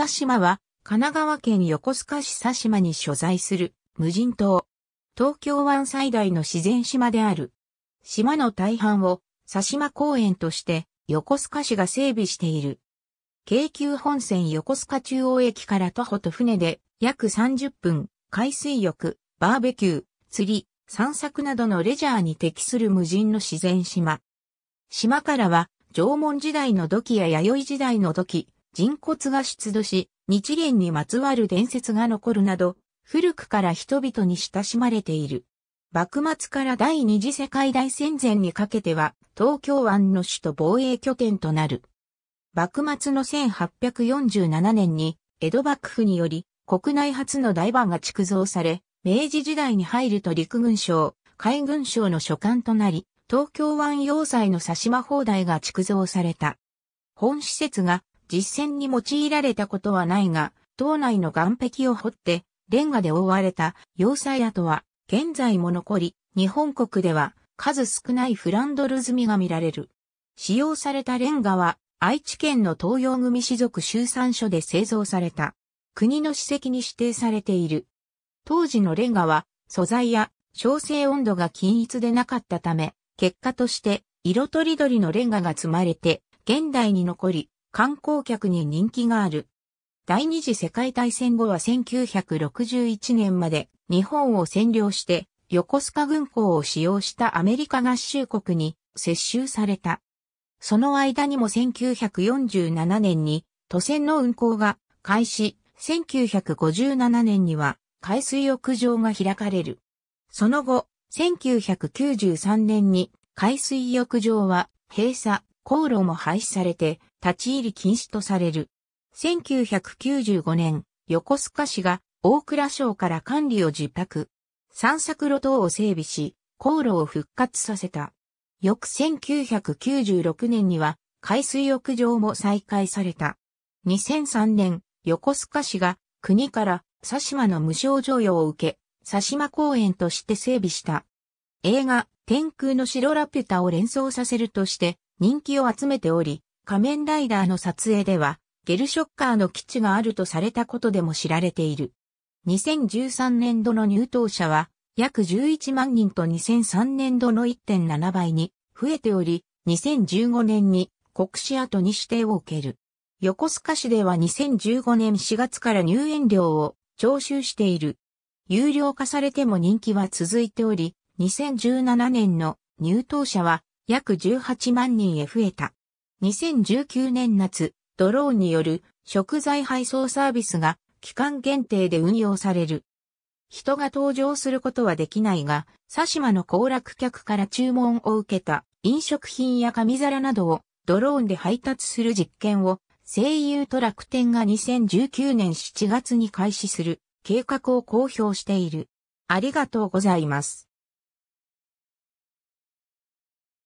佐島は、神奈川県横須賀市佐島に所在する無人島。東京湾最大の自然島である。島の大半を佐島公園として横須賀市が整備している。京急本線横須賀中央駅から徒歩と船で約30分、海水浴、バーベキュー、釣り、散策などのレジャーに適する無人の自然島。島からは縄文時代の土器や弥生時代の土器、人骨が出土し、日蓮にまつわる伝説が残るなど、古くから人々に親しまれている。幕末から第二次世界大戦前にかけては、東京湾の首都防衛拠点となる。幕末の1847年に、江戸幕府により、国内初の台場が築造され、明治時代に入ると陸軍省、海軍省の所管となり、東京湾要塞の差島砲台が築造された。本施設が実戦に用いられたことはないが、島内の岩壁を掘って、レンガで覆われた要塞跡は、現在も残り、日本国では数少ないフランドル積みが見られる。使用されたレンガは、愛知県の東洋組士族集散所で製造された。国の史跡に指定されている。当時のレンガは、素材や焼成温度が均一でなかったため、結果として、色とりどりのレンガが積まれて、現代に残り、観光客に人気がある。第二次世界大戦後は1961年まで日本を占領して横須賀軍港を使用したアメリカ合衆国に接収された。その間にも1947年に都船の運航が開始、1957年には海水浴場が開かれる。その後、1993年に海水浴場は閉鎖、航路も廃止されて、立ち入り禁止とされる。1995年、横須賀市が大倉省から管理を受託。散策路等を整備し、航路を復活させた。翌1996年には、海水浴場も再開された。2003年、横須賀市が国から佐島の無償助与を受け、佐島公園として整備した。映画、天空の城ラピュタを連想させるとして、人気を集めており、仮面ライダーの撮影では、ゲルショッカーの基地があるとされたことでも知られている。2013年度の入党者は、約11万人と2003年度の1.7倍に増えており、2015年に国試跡に指定を受ける。横須賀市では2015年4月から入園料を徴収している。有料化されても人気は続いており、2017年の入党者は約18万人へ増えた。2019年夏、ドローンによる食材配送サービスが期間限定で運用される。人が登場することはできないが、佐島の行楽客から注文を受けた飲食品や紙皿などをドローンで配達する実験を声優と楽天が2019年7月に開始する計画を公表している。ありがとうございます。